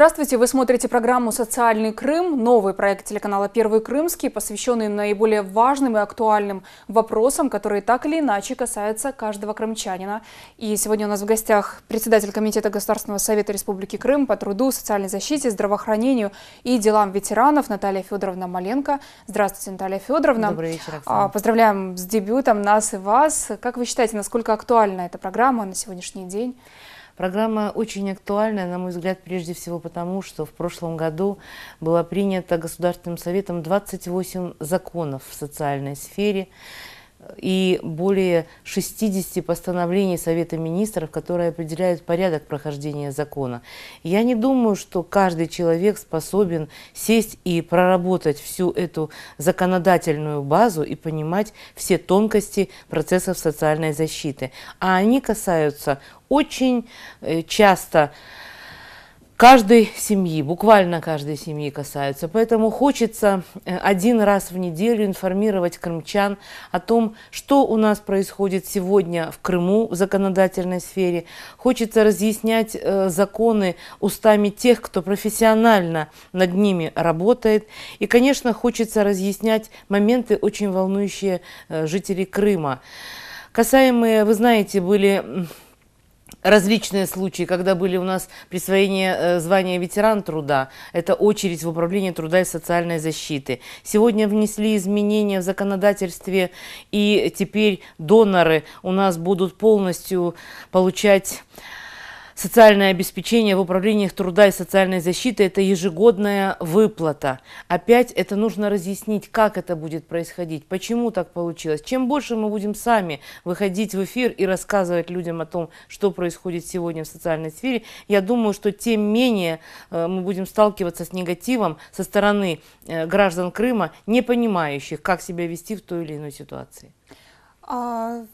Здравствуйте, вы смотрите программу «Социальный Крым», новый проект телеканала «Первый Крымский», посвященный наиболее важным и актуальным вопросам, которые так или иначе касаются каждого крымчанина. И сегодня у нас в гостях председатель Комитета Государственного Совета Республики Крым по труду, социальной защите, здравоохранению и делам ветеранов Наталья Федоровна Маленко. Здравствуйте, Наталья Федоровна. Добрый вечер, Оксана. Поздравляем с дебютом нас и вас. Как вы считаете, насколько актуальна эта программа на сегодняшний день? Программа очень актуальна, на мой взгляд, прежде всего потому, что в прошлом году было принято Государственным Советом 28 законов в социальной сфере и более 60 постановлений Совета Министров, которые определяют порядок прохождения закона. Я не думаю, что каждый человек способен сесть и проработать всю эту законодательную базу и понимать все тонкости процессов социальной защиты. А они касаются очень э, часто каждой семьи, буквально каждой семьи касаются. Поэтому хочется э, один раз в неделю информировать крымчан о том, что у нас происходит сегодня в Крыму в законодательной сфере. Хочется разъяснять э, законы устами тех, кто профессионально над ними работает. И, конечно, хочется разъяснять моменты, очень волнующие э, жителей Крыма. Касаемые, вы знаете, были различные случаи, когда были у нас присвоение э, звания ветеран труда, это очередь в управлении труда и социальной защиты. Сегодня внесли изменения в законодательстве, и теперь доноры у нас будут полностью получать Социальное обеспечение в управлениях труда и социальной защиты – это ежегодная выплата. Опять это нужно разъяснить, как это будет происходить, почему так получилось. Чем больше мы будем сами выходить в эфир и рассказывать людям о том, что происходит сегодня в социальной сфере, я думаю, что тем менее э, мы будем сталкиваться с негативом со стороны э, граждан Крыма, не понимающих, как себя вести в той или иной ситуации. А,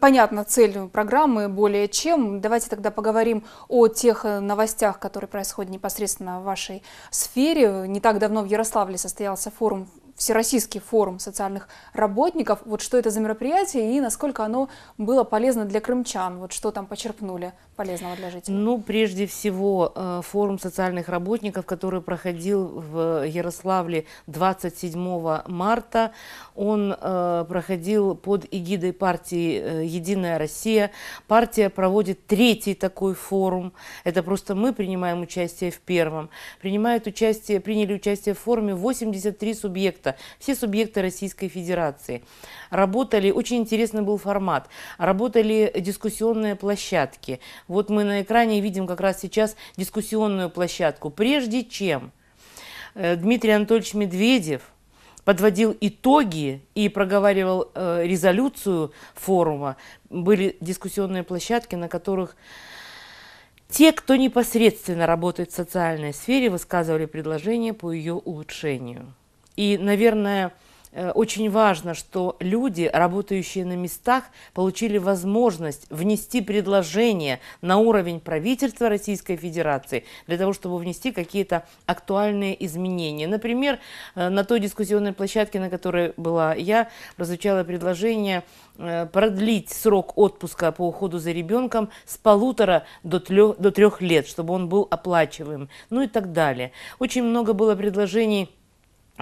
понятно, цель программы более чем. Давайте тогда поговорим о тех э, новостях, которые происходят непосредственно в вашей сфере. Не так давно в Ярославле состоялся форум Всероссийский форум социальных работников. Вот что это за мероприятие и насколько оно было полезно для крымчан? Вот что там почерпнули? полезного для жителей? Ну, прежде всего, э, форум социальных работников, который проходил в Ярославле 27 марта, он э, проходил под эгидой партии э, «Единая Россия». Партия проводит третий такой форум. Это просто мы принимаем участие в первом. Принимают участие, приняли участие в форуме 83 субъекта, все субъекты Российской Федерации. Работали, очень интересный был формат, работали дискуссионные площадки. Вот мы на экране видим как раз сейчас дискуссионную площадку. Прежде чем э, Дмитрий Анатольевич Медведев – подводил итоги и проговаривал э, резолюцию форума. Были дискуссионные площадки, на которых те, кто непосредственно работает в социальной сфере, высказывали предложения по ее улучшению. И, наверное, Э, очень важно, что люди, работающие на местах, получили возможность внести предложение на уровень правительства Российской Федерации для того, чтобы внести какие-то актуальные изменения. Например, э, на той дискуссионной площадке, на которой была я, прозвучало предложение э, продлить срок отпуска по уходу за ребенком с полутора до трех, до трех лет, чтобы он был оплачиваем, ну и так далее. Очень много было предложений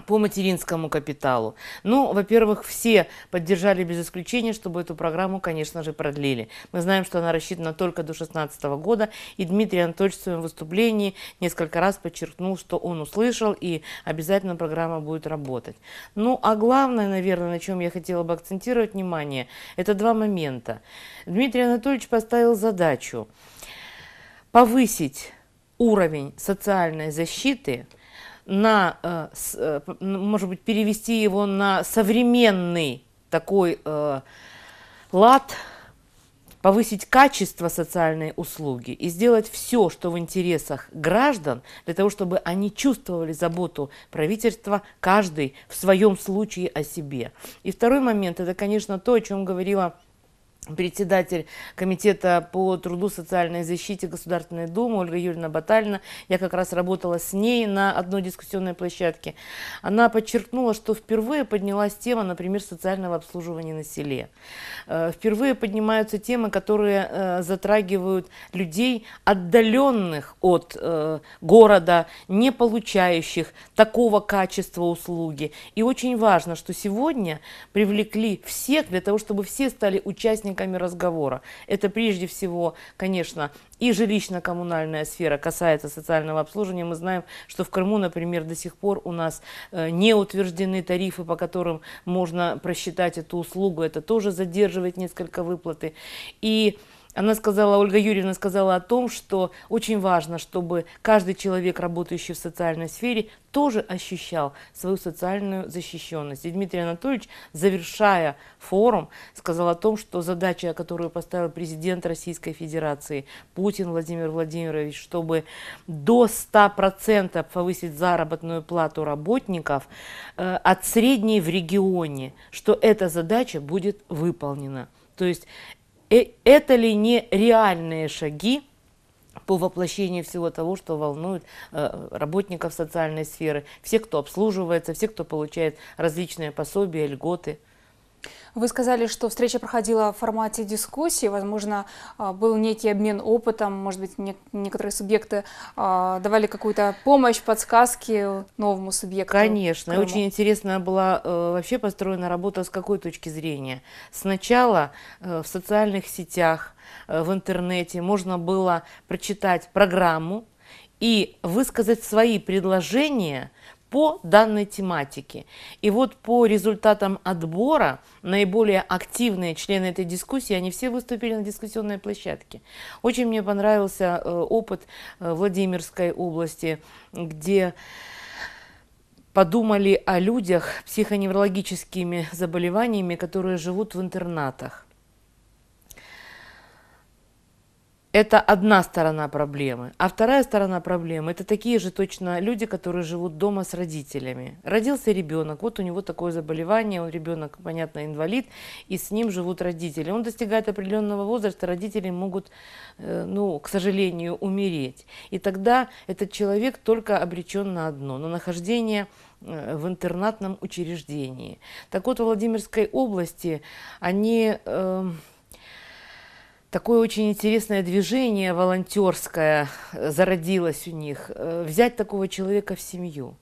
по материнскому капиталу. Ну, во-первых, все поддержали без исключения, чтобы эту программу, конечно же, продлили. Мы знаем, что она рассчитана только до 2016 года, и Дмитрий Анатольевич в своем выступлении несколько раз подчеркнул, что он услышал, и обязательно программа будет работать. Ну, а главное, наверное, на чем я хотела бы акцентировать внимание, это два момента. Дмитрий Анатольевич поставил задачу повысить уровень социальной защиты – на, э, э, может быть, перевести его на современный такой э, лад, повысить качество социальной услуги и сделать все, что в интересах граждан, для того, чтобы они чувствовали заботу правительства, каждый в своем случае о себе. И второй момент, это, конечно, то, о чем говорила председатель Комитета по труду, социальной защите Государственной Думы Ольга Юрьевна Батальна. Я как раз работала с ней на одной дискуссионной площадке. Она подчеркнула, что впервые поднялась тема, например, социального обслуживания на селе. Э, впервые поднимаются темы, которые э, затрагивают людей, отдаленных от э, города, не получающих такого качества услуги. И очень важно, что сегодня привлекли всех для того, чтобы все стали участниками участниками разговора. Это прежде всего, конечно, и жилищно-коммунальная сфера касается социального обслуживания. Мы знаем, что в Крыму, например, до сих пор у нас э, не утверждены тарифы, по которым можно просчитать эту услугу. Это тоже задерживает несколько выплаты. И она сказала, Ольга Юрьевна сказала о том, что очень важно, чтобы каждый человек, работающий в социальной сфере, тоже ощущал свою социальную защищенность. И Дмитрий Анатольевич, завершая форум, сказал о том, что задача, которую поставил президент Российской Федерации Путин Владимир Владимирович, чтобы до 100% повысить заработную плату работников э, от средней в регионе, что эта задача будет выполнена. То есть Э, это ли не реальные шаги по воплощению всего того, что волнует э, работников социальной сферы, всех, кто обслуживается, всех, кто получает различные пособия, льготы – вы сказали, что встреча проходила в формате дискуссии, возможно, а, был некий обмен опытом, может быть, некоторые субъекты а, давали какую-то помощь, подсказки новому субъекту. Конечно, Крыма. очень интересно была э, вообще построена работа с какой точки зрения. Сначала э, в социальных сетях, э, в интернете можно было прочитать программу и высказать свои предложения по данной тематике. И вот по результатам отбора наиболее активные члены этой дискуссии, они все выступили на дискуссионной площадке. Очень мне понравился э, опыт э, Владимирской области, где подумали о людях психоневрологическими заболеваниями, которые живут в интернатах. Это одна сторона проблемы. А вторая сторона проблемы – это такие же точно люди, которые живут дома с родителями. Родился ребенок, вот у него такое заболевание, он ребенок, понятно, инвалид, и с ним живут родители. Он достигает определенного возраста, родители могут, э, ну, к сожалению, умереть. И тогда этот человек только обречен на одно – на нахождение э, в интернатном учреждении. Так вот, в Владимирской области они эм, такое очень интересное движение волонтерское э, зародилось у них. Э, взять такого человека в семью.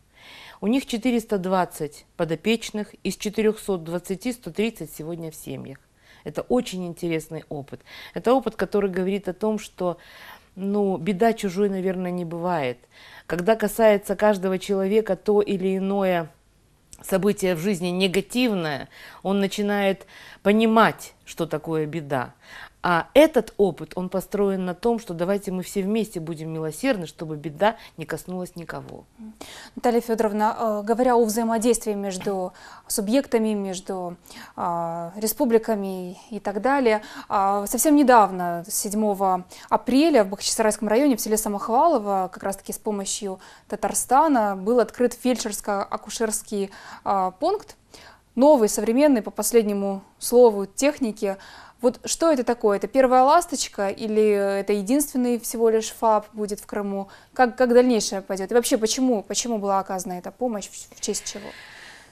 У них 420 подопечных, из 420 130 сегодня в семьях. Это очень интересный опыт. Это опыт, который говорит о том, что ну, беда чужой, наверное, не бывает. Когда касается каждого человека то или иное событие в жизни негативное, он начинает понимать, что такое беда. А этот опыт, он построен на том, что давайте мы все вместе будем милосердны, чтобы беда не коснулась никого. Наталья Федоровна, э, говоря о взаимодействии между субъектами, между а, республиками и так далее, а, совсем недавно, 7 апреля в Бахчисарайском районе, в селе Самохвалово, как раз-таки с помощью Татарстана, был открыт фельдшерско-акушерский а, пункт, новый, современный, по последнему слову, техники – вот что это такое? Это первая ласточка или э, это единственный всего лишь ФАП будет в Крыму? Как, как дальнейшее пойдет? И вообще, почему, почему была оказана эта помощь, в, в честь чего?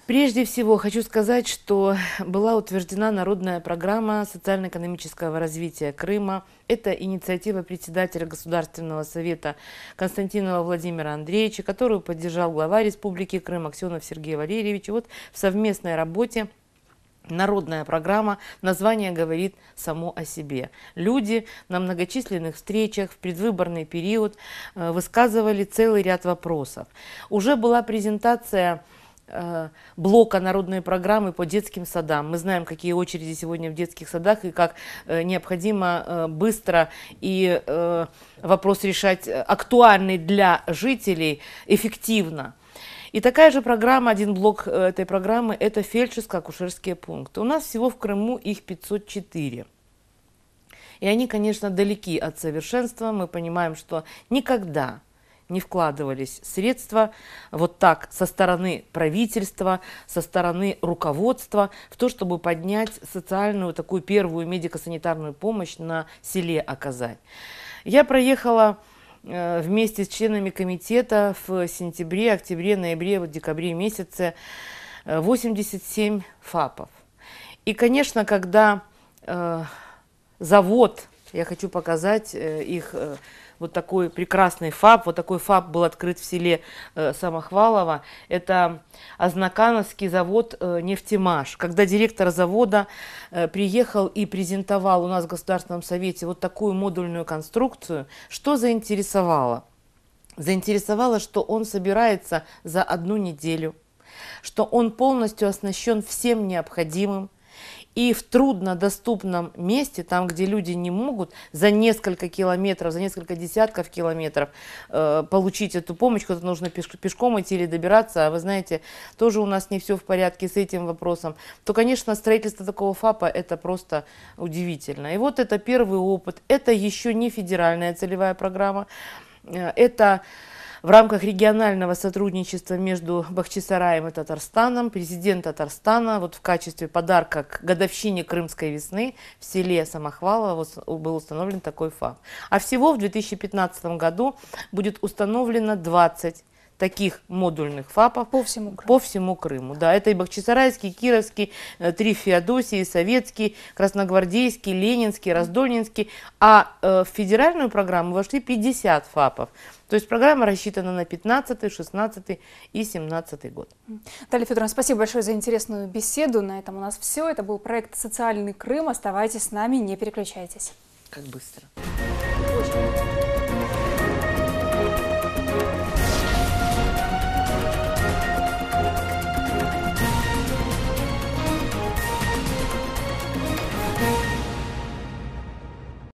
Прежде всего хочу сказать, что была утверждена народная программа социально-экономического развития Крыма. Это инициатива председателя Государственного совета Константинова Владимира Андреевича, которую поддержал глава Республики Крым Аксенов Сергей Валерьевич. И вот в совместной работе Народная программа, название говорит само о себе. Люди на многочисленных встречах в предвыборный период э, высказывали целый ряд вопросов. Уже была презентация э, блока народной программы по детским садам. Мы знаем, какие очереди сегодня в детских садах и как э, необходимо быстро и вопрос решать актуальный для жителей эффективно. И такая же программа, один блок э, этой программы, это фельдшерско-акушерские пункты. У нас всего в Крыму их 504. И они, конечно, далеки от совершенства. Мы понимаем, что никогда не вкладывались средства вот так со стороны правительства, со стороны руководства в то, чтобы поднять социальную такую первую медико-санитарную помощь на селе оказать. Я проехала Э, вместе с членами комитета в сентябре, октябре, ноябре, вот декабре месяце 87 э, ФАПов. И, конечно, когда э, завод, я хочу показать их вот такой прекрасный фаб. Вот такой фаб был открыт в селе э, Самохвалово. Это Ознакановский завод э, «Нефтемаш». Когда директор завода э, приехал и презентовал у нас в Государственном совете вот такую модульную конструкцию, что заинтересовало? Заинтересовало, что он собирается за одну неделю, что он полностью оснащен всем необходимым, и в труднодоступном месте, там, где люди не могут за несколько километров, за несколько десятков километров э, получить эту помощь, куда нужно пеш пешком идти или добираться, а вы знаете, тоже у нас не все в порядке с этим вопросом, то, конечно, строительство такого ФАПа – это просто удивительно. И вот это первый опыт, это еще не федеральная целевая программа, э, это в рамках регионального сотрудничества между Бахчисараем и Татарстаном президент Татарстана вот в качестве подарка к годовщине Крымской весны в селе Самохвалово был установлен такой факт. А всего в 2015 году будет установлено 20 таких модульных ФАПов по всему Крыму. По всему Крыму. Да, это и Бахчисарайский, Кировский, э, три Феодосии, Советский, Красногвардейский, Ленинский, Раздольнинский. А э, в федеральную программу вошли 50 ФАПов. То есть программа рассчитана на 15, 16 и 17 год. Наталья Федоровна, спасибо большое за интересную беседу. На этом у нас все. Это был проект «Социальный Крым». Оставайтесь с нами, не переключайтесь. Как быстро. Очень.